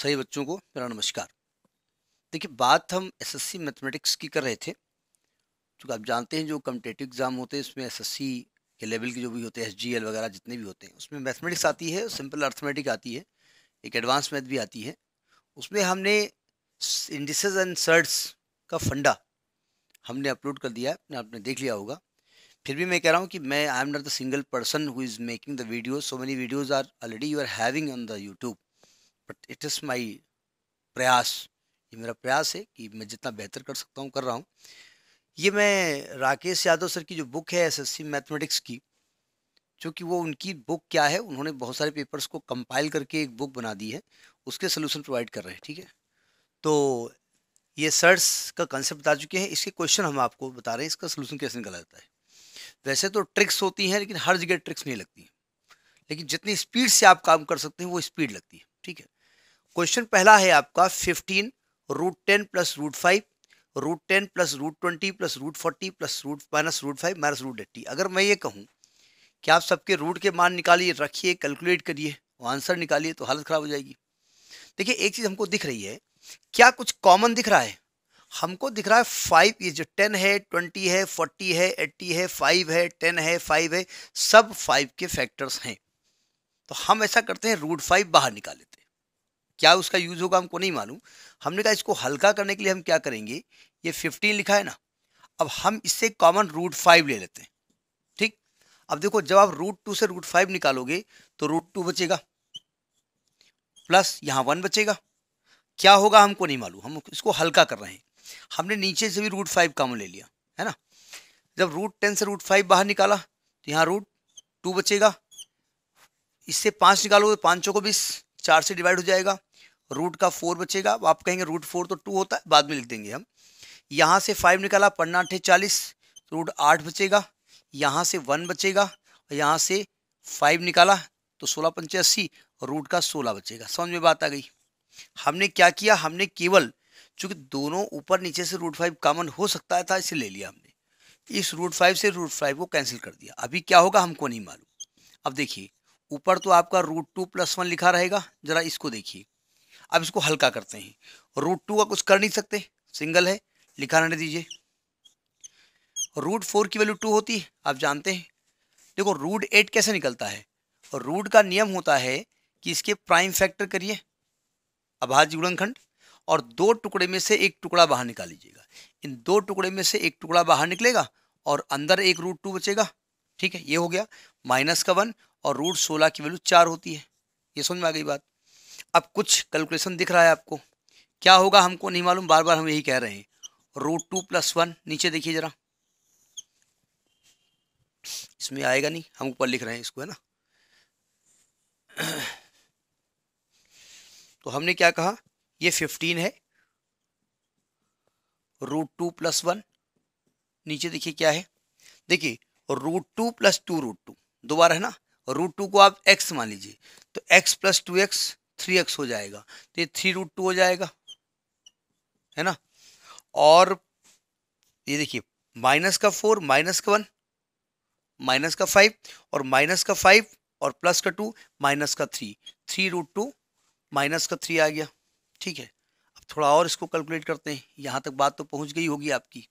सही बच्चों को मेरा नमस्कार देखिए बात हम एसएससी मैथमेटिक्स की कर रहे थे चूँकि आप जानते हैं जो कम्पिटेटिव एग्ज़ाम होते हैं उसमें एसएससी के लेवल के जो भी होते हैं एस वगैरह जितने भी होते हैं उसमें मैथमेटिक्स आती है सिंपल अर्थमेटिक आती है एक एडवांस मैथ भी आती है उसमें हमने इंडिसेज एंड सर्ट्स का फंडा हमने अपलोड कर दिया है आपने देख लिया होगा फिर भी मैं कह रहा हूँ कि मैं I am not the single person who is making the video so many videos are already you are having on the YouTube but it is my प्रयास ये मेरा प्रयास है कि मैं जितना बेहतर कर सकता हूँ कर रहा हूँ ये मैं राकेश यादव सर की जो बुक है एसएससी मैथमेटिक्स की चूँकि वो उनकी बुक क्या है उन्होंने बहुत सारे पेपर्स को कंपाइल करके एक बुक बना दी है उसके सोल्यूशन प्रोवाइड कर रहे हैं ठीक है तो ये सर्स का कंसेप्ट बता चुके हैं इसके क्वेश्चन हम आपको बता रहे हैं इसका सोल्यूशन कैसे निकला जाता है वैसे तो ट्रिक्स होती हैं लेकिन हर जगह ट्रिक्स नहीं लगती हैं लेकिन जितनी स्पीड से आप काम कर सकते हैं वो स्पीड लगती है ठीक है क्वेश्चन पहला है आपका fifteen root ten plus root five root ten plus root twenty plus root forty plus root minus root five minus root eighty अगर मैं ये कहूँ कि आप सबके रूट के मान निकालिए रखिए कैलकुलेट करिए आंसर निकालिए तो हालत ख़राब हो जाएगी देखिए एक चीज़ हमको दिख रही है क्या कुछ कॉमन दिख रहा है हमको दिख रहा है फाइव ये जो टेन है ट्वेंटी है फोर्टी है एट्टी है फाइव है टेन है फाइव है सब फाइव के फैक्टर्स हैं तो हम ऐसा करते हैं रूट फाइव बाहर निकाल लेते हैं क्या उसका यूज़ होगा हमको नहीं मालूम हमने कहा इसको हल्का करने के लिए हम क्या करेंगे ये फिफ्टीन लिखा है ना अब हम इससे कॉमन रूट फाइव ले लेते हैं ठीक अब देखो जब आप रूट टू से रूट फाइव निकालोगे तो रूट टू बचेगा प्लस यहाँ वन बचेगा क्या होगा हमको नहीं मालूम हम इसको हल्का कर रहे हैं हमने नीचे से भी रूट फाइव कॉमन ले लिया है ना जब रूट टेन से रूट फाइव बाहर निकाला तो यहाँ रूट टू बचेगा इससे पाँच निकालोगे तो पाँचों को बीस चार से डिवाइड हो जाएगा रूट का फोर बचेगा आप कहेंगे रूट फोर तो टू होता है बाद में लिख देंगे हम यहाँ से फाइव निकाला पन्ना अठे चालीस रूट आठ बचेगा यहाँ से वन बचेगा और यहाँ से फाइव निकाला तो सोलह पंचे अस्सी रूट का सोलह बचेगा समझ में बात आ गई हमने क्या किया हमने केवल चूंकि दोनों ऊपर नीचे से रूट फाइव कॉमन हो सकता था इसे ले लिया हमने इस रूट फाइव से रूट फाइव को कैंसिल कर दिया अभी क्या होगा हमको नहीं मालूम अब देखिए ऊपर तो आपका रूट टू प्लस वन लिखा रहेगा जरा इसको देखिए अब इसको हल्का करते हैं रूट टू का कुछ कर नहीं सकते सिंगल है लिखा रहने दीजिए रूट फोर की वैल्यू टू होती है आप जानते हैं देखो रूट एट कैसे निकलता है और रूट का नियम होता है कि इसके प्राइम फैक्टर करिए अभाज्य गुणनखंड और दो टुकड़े में से एक टुकड़ा बाहर निकाल लीजिएगा इन दो टुकड़े में से एक टुकड़ा बाहर निकलेगा और अंदर एक रूट टू बचेगा ठीक है ये हो गया माइनस का वन और रूट सोलह की वैल्यू चार होती है ये समझ में आ गई बात अब कुछ कैलकुलेशन दिख रहा है आपको क्या होगा हमको नहीं मालूम बार बार हम यही कह रहे हैं रूट टू प्लस वन नीचे देखिए ज़रा इसमें आएगा नहीं हम ऊपर लिख रहे हैं इसको है ना तो हमने क्या कहा ये फिफ्टीन है रूट टू प्लस वन नीचे देखिए क्या है देखिए root two plus two root two दोबारा है ना रूट टू को आप एक्स मान लीजिए तो x plus two x three x हो जाएगा तो ये थ्री रूट टू हो जाएगा है ना और ये देखिए माइनस का फोर माइनस का वन माइनस का फाइव और माइनस का फाइव और प्लस का टू माइनस का three three root two minus का थ्री आ गया ठीक है अब थोड़ा और इसको कैलकुलेट करते हैं यहाँ तक बात तो पहुँच गई होगी आपकी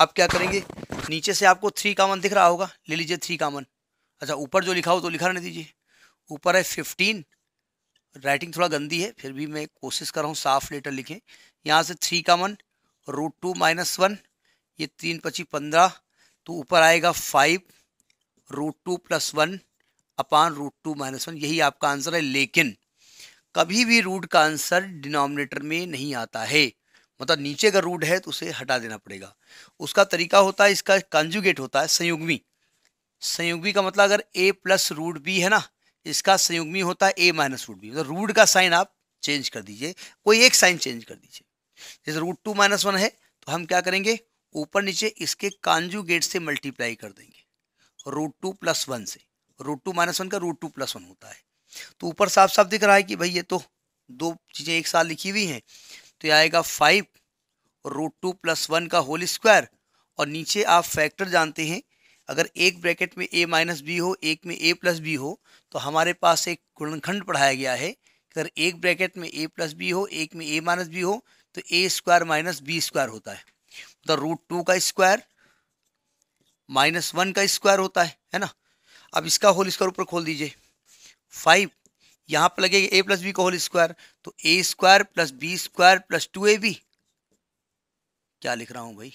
अब क्या करेंगे नीचे से आपको थ्री कामन दिख रहा होगा ले लीजिए थ्री कामन अच्छा ऊपर जो लिखा हो तो लिखा रहने दीजिए ऊपर है फिफ्टीन राइटिंग थोड़ा गंदी है फिर भी मैं कोशिश कर रहा हूँ साफ लेटर लिखें यहाँ से थ्री का one root two minus one ये तीन पची पंद्रह तो ऊपर आएगा five root two plus one upon root two minus one यही आपका आंसर है लेकिन कभी भी रूट का आंसर डिनोमिनेटर में नहीं आता है मतलब नीचे का रूट है तो उसे हटा देना पड़ेगा उसका तरीका होता है इसका कंजुगेट होता है संयुग्मी संयुग्मी का मतलब अगर ए प्लस रूट बी है ना इसका संयुग्मी होता है ए माइनस रूट बी मतलब रूट का साइन आप चेंज कर दीजिए कोई एक साइन चेंज कर दीजिए जैसे रूट टू माइनस वन है तो हम क्या करेंगे ऊपर नीचे इसके कांजुगेट से मल्टीप्लाई कर देंगे रूट टू प्लस वन से रूट टू माइनस वन का रूट टू प्लस वन होता है तो ऊपर साफ साफ दिख रहा है कि भाई ये तो दो चीज़ें एक साथ लिखी हुई हैं तो ये आएगा five root two plus one का होल स्क्वायर और नीचे आप फैक्टर जानते हैं अगर एक ब्रैकेट में ए माइनस बी हो एक में ए प्लस बी हो तो हमारे पास एक गुणनखंड पढ़ाया गया है अगर एक ब्रैकेट में ए प्लस बी हो एक में ए माइनस बी हो तो a square minus b square होता है तो रूट टू का स्क्वायर माइनस वन का स्क्वायर होता है है ना अब इसका होल स्क्वायर ऊपर खोल दीजिए फाइव यहाँ पर लगेगा ए प्लस बी का होल स्क्वायर तो a square plus b square plus two a b क्या लिख रहा हूँ भाई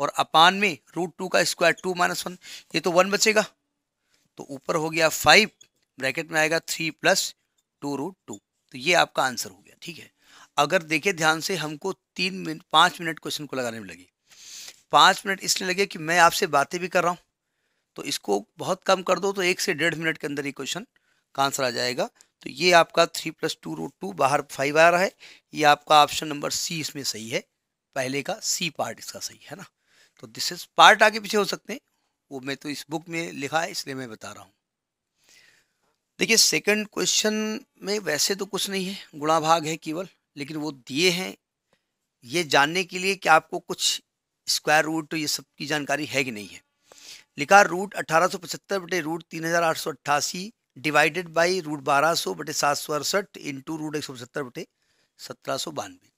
और अपान में रूट टू का स्क्वायर टू माइनस वन ये तो वन बचेगा तो ऊपर हो गया फाइव ब्रैकेट में आएगा three plus two root two तो ये आपका आंसर हो गया ठीक है अगर देखे ध्यान से हमको तीन मिनट पाँच मिनट क्वेश्चन को लगाने में लगे पाँच मिनट इसलिए लगे कि मैं आपसे बातें भी कर रहा हूँ तो इसको बहुत कम कर दो तो एक से डेढ़ मिनट के अंदर ये क्वेश्चन का आंसर आ जाएगा तो ये आपका three plus two root two बाहर फाइव आ रहा है ये आपका ऑप्शन नंबर सी इसमें सही है पहले का सी पार्ट इसका सही है ना तो दिस इज पार्ट आगे पीछे हो सकते हैं वो मैं तो इस बुक में लिखा है इसलिए मैं बता रहा हूँ देखिए सेकंड क्वेश्चन में वैसे तो कुछ नहीं है गुणा भाग है केवल लेकिन वो दिए हैं ये जानने के लिए कि आपको कुछ स्क्वायर रूट तो ये सब की जानकारी है कि नहीं है लिखा रूट अठारह सौ पचहत्तर बटे रूट तीन हज़ार आठ सौ अट्ठासी डिवाइडेड बाई रूट बारह सौ बटे सात सौ अड़सठ इंटू रूट एक सौ पचहत्तर बटे सत्रह सौ बानवे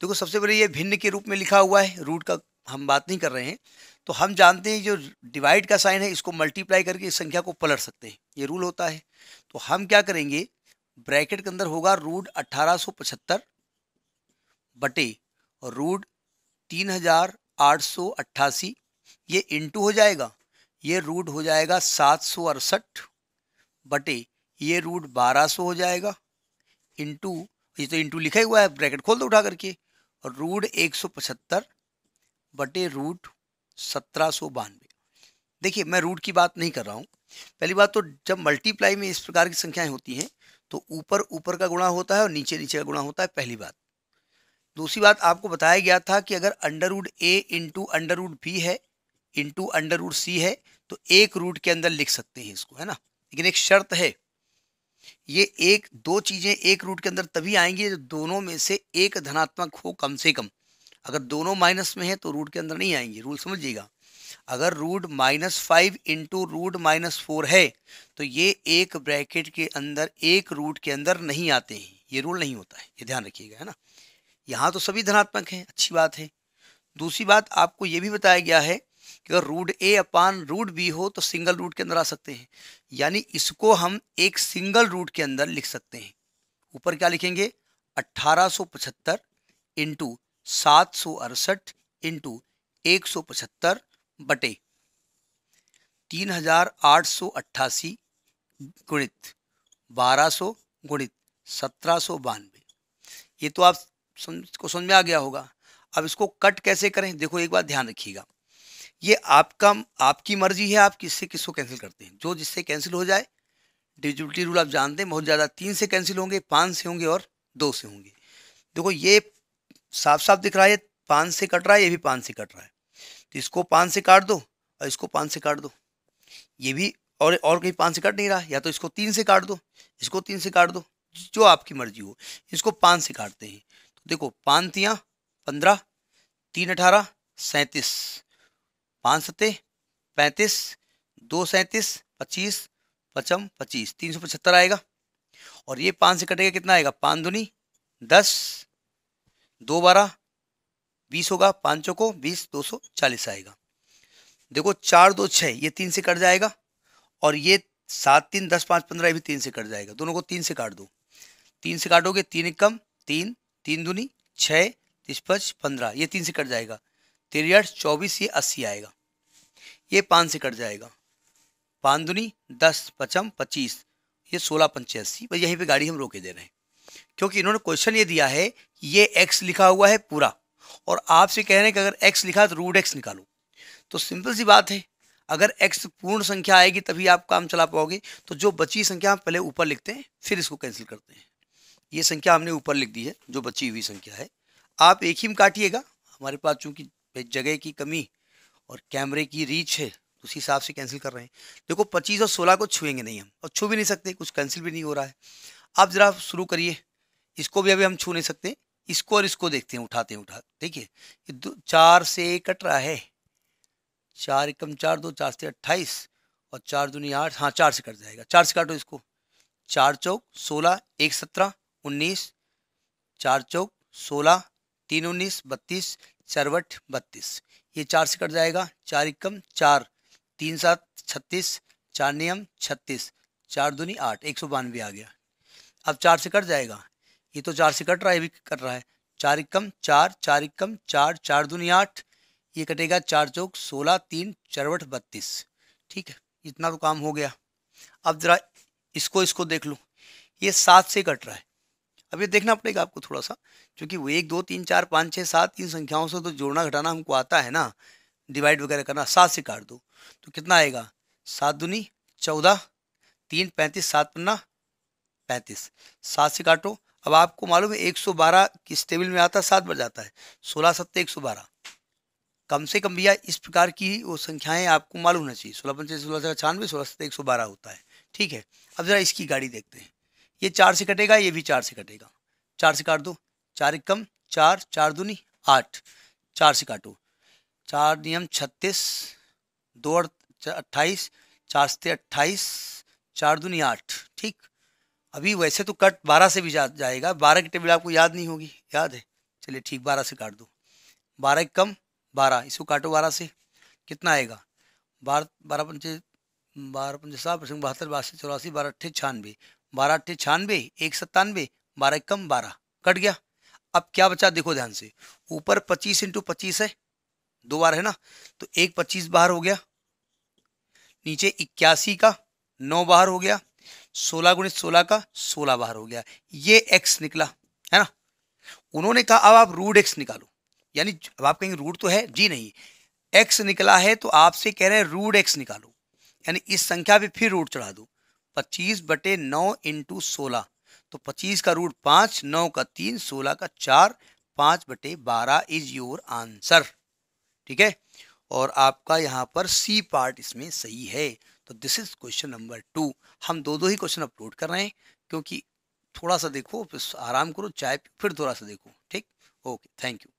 देखो सबसे पहले ये भिन्न के रूप में लिखा हुआ है रूट का हम बात नहीं कर रहे हैं तो हम जानते हैं जो डिवाइड का साइन है इसको मल्टीप्लाई करके इस संख्या को पलट सकते हैं ये रूल होता है तो हम क्या करेंगे ब्रैकेट के अंदर होगा रूट अट्ठारह सौ पचहत्तर बटे और रूट तीन हजार आठ सौ अट्ठासी ये इंटू हो जाएगा ये रूट हो जाएगा सात सौ अड़सठ बटे ये रूट बारह सौ हो जाएगा इंटू ये तो इंटू लिखा हुआ है ब्रैकेट खोल दो उठा करके और रूट एक सौ पचहत्तर बटे रूट सत्रह सौ बानवे देखिए मैं रूट की बात नहीं कर रहा हूँ पहली बात तो जब मल्टीप्लाई में इस प्रकार की संख्याएं होती हैं तो ऊपर ऊपर का गुणा होता है और नीचे नीचे का गुणा होता है पहली बात दूसरी बात आपको बताया गया था कि अगर under root a into under root b है इंटू अंडर रूड सी है तो एक रूट के अंदर लिख सकते हैं इसको है ना लेकिन एक शर्त है ये एक दो चीज़ें एक रूट के अंदर तभी आएंगी जब दोनों में से एक धनात्मक हो कम से कम अगर दोनों माइनस में है तो रूट के अंदर नहीं आएंगे रूल समझिएगा अगर root minus five into root minus four है तो ये एक ब्रैकेट के अंदर एक रूट के अंदर नहीं आते हैं ये रूल नहीं होता है ये ध्यान रखिएगा है ना यहाँ तो सभी धनात्मक हैं अच्छी बात है दूसरी बात आपको ये भी बताया गया है कि अगर root a upon root b हो तो सिंगल रूट के अंदर आ सकते हैं यानी इसको हम एक सिंगल रूट के अंदर लिख सकते हैं ऊपर क्या लिखेंगे पचहत्तर इंटू सात सौ अड़सठ इंटू एक सौ पचहत्तर बटे तीन हजार आठ सौ अट्ठासी गुणित बारह सौ गुणित सत्रह सौ बानवे ये तो आप समझ को समझ में आ गया होगा अब इसको कट कैसे करें देखो एक बार ध्यान रखिएगा ये आपका आपकी मर्जी है आप किससे किसको कैंसिल करते हैं जो जिससे कैंसिल हो जाए डिविजिबिलिटी रूल आप जानते हैं बहुत ज़्यादा तीन से कैंसिल होंगे पाँच से होंगे और दो से होंगे देखो ये साफ साफ दिख रहा है पाँच से कट रहा है ये भी पाँच से कट रहा है तो इसको पाँच से काट दो और इसको पाँच से काट दो ये भी और और कहीं पाँच से कट नहीं रहा या तो इसको तीन से काट दो इसको तीन से काट दो जो आपकी मर्जी हो इसको पाँच से काटते हैं तो देखो तियाँ पंद्रह तीन अठारह सैंतीस पाँच सत्ते पैंतीस दो सैंतीस पच्चीस पचम पच्चीस तीन सौ पचहत्तर आएगा और ये पाँच से कटेगा कितना आएगा पाँच दुनी दस दो बारह बीस होगा पाँच को बीस दो सौ चालीस आएगा देखो चार दो छः ये तीन से कट जाएगा और ये सात तीन दस पाँच पंद्रह भी तीन से कट जाएगा दोनों को तीन से काट दो तीन से काटोगे तीन कम तीन तीन दूनी छः तीस पच पंद्रह ये तीन से कट जाएगा तिरठ चौबीस ये अस्सी आएगा ये पाँच से कट जाएगा पाँच दूनी दस पचम पच्चीस ये सोलह पंचे अस्सी यहीं पे गाड़ी हम रोके दे रहे हैं क्योंकि इन्होंने क्वेश्चन ये दिया है ये एक्स लिखा हुआ है पूरा और आपसे कह रहे हैं कि अगर एक्स लिखा तो रूट एक्स निकालो तो सिंपल सी बात है अगर एक्स पूर्ण संख्या आएगी तभी आप काम चला पाओगे तो जो बची संख्या हम पहले ऊपर लिखते हैं फिर इसको कैंसिल करते हैं ये संख्या हमने ऊपर लिख दी है जो बची हुई संख्या है आप एक ही में काटिएगा हमारे पास चूँकि जगह की कमी और कैमरे की रीच है उसी हिसाब से कैंसिल कर रहे हैं देखो पच्चीस और सोलह को छुएंगे नहीं हम और छू भी नहीं सकते कुछ कैंसिल भी नहीं हो रहा है आप ज़रा शुरू करिए इसको भी अभी हम छू नहीं सकते इसको और इसको देखते हैं उठाते हैं उठा ठीक है ये चार से एक कट रहा है चार एकम चार दो चार से अट्ठाईस और चार दूनी आठ हाँ चार से कट जाएगा चार से काटो इसको चार चौक सोलह एक सत्रह उन्नीस चार चौक सोलह तीन उन्नीस बत्तीस चरवट बत्तीस ये चार से कट जाएगा चार इक्कम चार तीन सात छत्तीस चार नियम छत्तीस चार दूनी आठ एक सौ बानवे आ गया अब चार से कट जाएगा ये तो चार से कट रहा है भी कट रहा है चार इक्कम चार चार इक्कम चार चार दूनी आठ ये कटेगा चार चौक सोलह तीन चरवट बत्तीस ठीक है इतना तो काम हो गया अब जरा इसको इसको देख लो ये सात से कट रहा है अब ये देखना पड़ेगा आपको थोड़ा सा क्योंकि वो एक दो तीन चार पाँच छः सात इन संख्याओं से तो जोड़ना घटाना हमको आता है ना डिवाइड वगैरह करना सात से काट दो तो कितना आएगा सात दूनी चौदह तीन पैंतीस सात पन्ना पैंतीस सात से काटो अब आपको मालूम है 112 किस टेबल में आता है सात बार जाता है सोलह सत्तर एक सौ बारह कम से कम भैया इस प्रकार की वो संख्याएं आपको मालूम होना चाहिए सोलह पंचायत सोलह सौ छानवे सोलह सत्तर एक सौ बारह होता है ठीक है अब ज़रा इसकी गाड़ी देखते हैं ये चार से कटेगा ये भी चार से कटेगा चार से काट दो चार एक कम चार चार दूनी आठ चार से काटो चार नियम छत्तीस दो अट्ठाईस चार से अट्ठाईस चार दूनी आठ ठीक अभी वैसे तो कट बारह से भी जा, जाएगा बारह की टेबल आपको याद नहीं होगी याद है चलिए ठीक बारह से काट दो बारह कम बारह इसको काटो बारह से कितना आएगा बारह बारह पंचे बारह पंचे सात परसेंट बहत्तर बासी चौरासी बारह अट्ठे छानबे बारह अट्ठे छानबे एक सत्तानवे बारह कम बारह कट गया अब क्या बचा देखो ध्यान से ऊपर पच्चीस इंटू पच्चीस है दो बार है ना तो एक पच्चीस बाहर हो गया नीचे इक्यासी का नौ बाहर हो गया सोलह गुणित सोलह का सोलह बाहर हो गया ये एक्स निकला है ना उन्होंने कहा अब आप रूट एक्स निकालो यानी अब आप कहेंगे रूट तो है जी नहीं एक्स निकला है तो आपसे कह रहे हैं रूट एक्स निकालो यानी इस संख्या पे फिर रूट चढ़ा दो पच्चीस बटे नौ इंटू सोलह तो पच्चीस का रूट पांच नौ का तीन सोलह का चार पांच बटे बारह इज योर आंसर ठीक है और आपका यहां पर सी पार्ट इसमें सही है तो this is question number two हम दो दो ही क्वेश्चन अपलोड कर रहे हैं क्योंकि थोड़ा सा देखो फिर आराम करो चाय फिर थोड़ा सा देखो ठीक ओके थैंक यू